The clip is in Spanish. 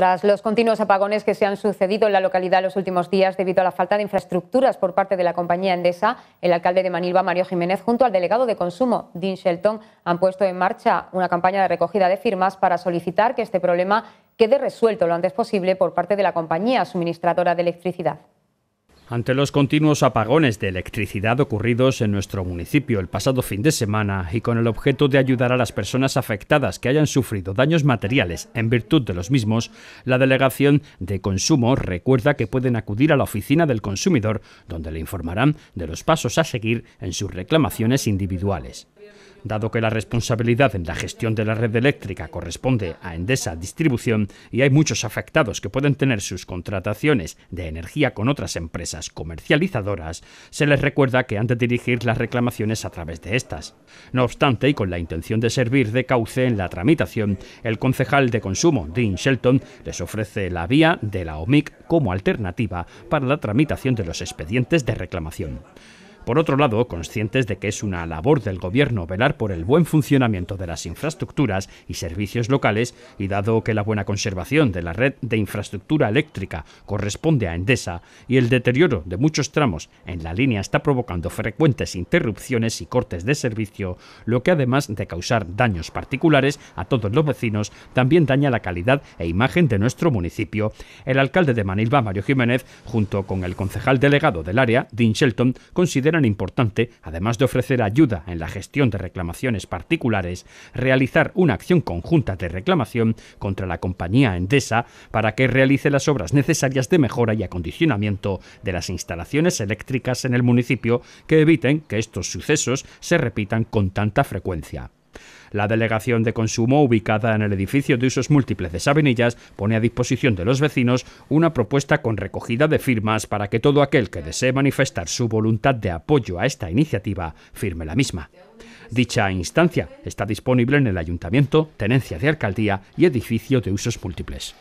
Tras los continuos apagones que se han sucedido en la localidad los últimos días debido a la falta de infraestructuras por parte de la compañía Endesa, el alcalde de Manilva, Mario Jiménez, junto al delegado de consumo, Dean Shelton, han puesto en marcha una campaña de recogida de firmas para solicitar que este problema quede resuelto lo antes posible por parte de la compañía suministradora de electricidad. Ante los continuos apagones de electricidad ocurridos en nuestro municipio el pasado fin de semana y con el objeto de ayudar a las personas afectadas que hayan sufrido daños materiales en virtud de los mismos, la Delegación de Consumo recuerda que pueden acudir a la oficina del consumidor donde le informarán de los pasos a seguir en sus reclamaciones individuales dado que la responsabilidad en la gestión de la red eléctrica corresponde a Endesa Distribución y hay muchos afectados que pueden tener sus contrataciones de energía con otras empresas comercializadoras, se les recuerda que han de dirigir las reclamaciones a través de estas. No obstante, y con la intención de servir de cauce en la tramitación, el concejal de consumo, Dean Shelton, les ofrece la vía de la OMIC como alternativa para la tramitación de los expedientes de reclamación. Por otro lado, conscientes de que es una labor del gobierno velar por el buen funcionamiento de las infraestructuras y servicios locales, y dado que la buena conservación de la red de infraestructura eléctrica corresponde a Endesa y el deterioro de muchos tramos en la línea está provocando frecuentes interrupciones y cortes de servicio, lo que además de causar daños particulares a todos los vecinos, también daña la calidad e imagen de nuestro municipio. El alcalde de Manilva, Mario Jiménez, junto con el concejal delegado del área, Dean Shelton, consideran importante, además de ofrecer ayuda en la gestión de reclamaciones particulares, realizar una acción conjunta de reclamación contra la compañía Endesa para que realice las obras necesarias de mejora y acondicionamiento de las instalaciones eléctricas en el municipio que eviten que estos sucesos se repitan con tanta frecuencia. La delegación de consumo ubicada en el edificio de usos múltiples de Sabinillas pone a disposición de los vecinos una propuesta con recogida de firmas para que todo aquel que desee manifestar su voluntad de apoyo a esta iniciativa firme la misma. Dicha instancia está disponible en el ayuntamiento, tenencia de alcaldía y edificio de usos múltiples.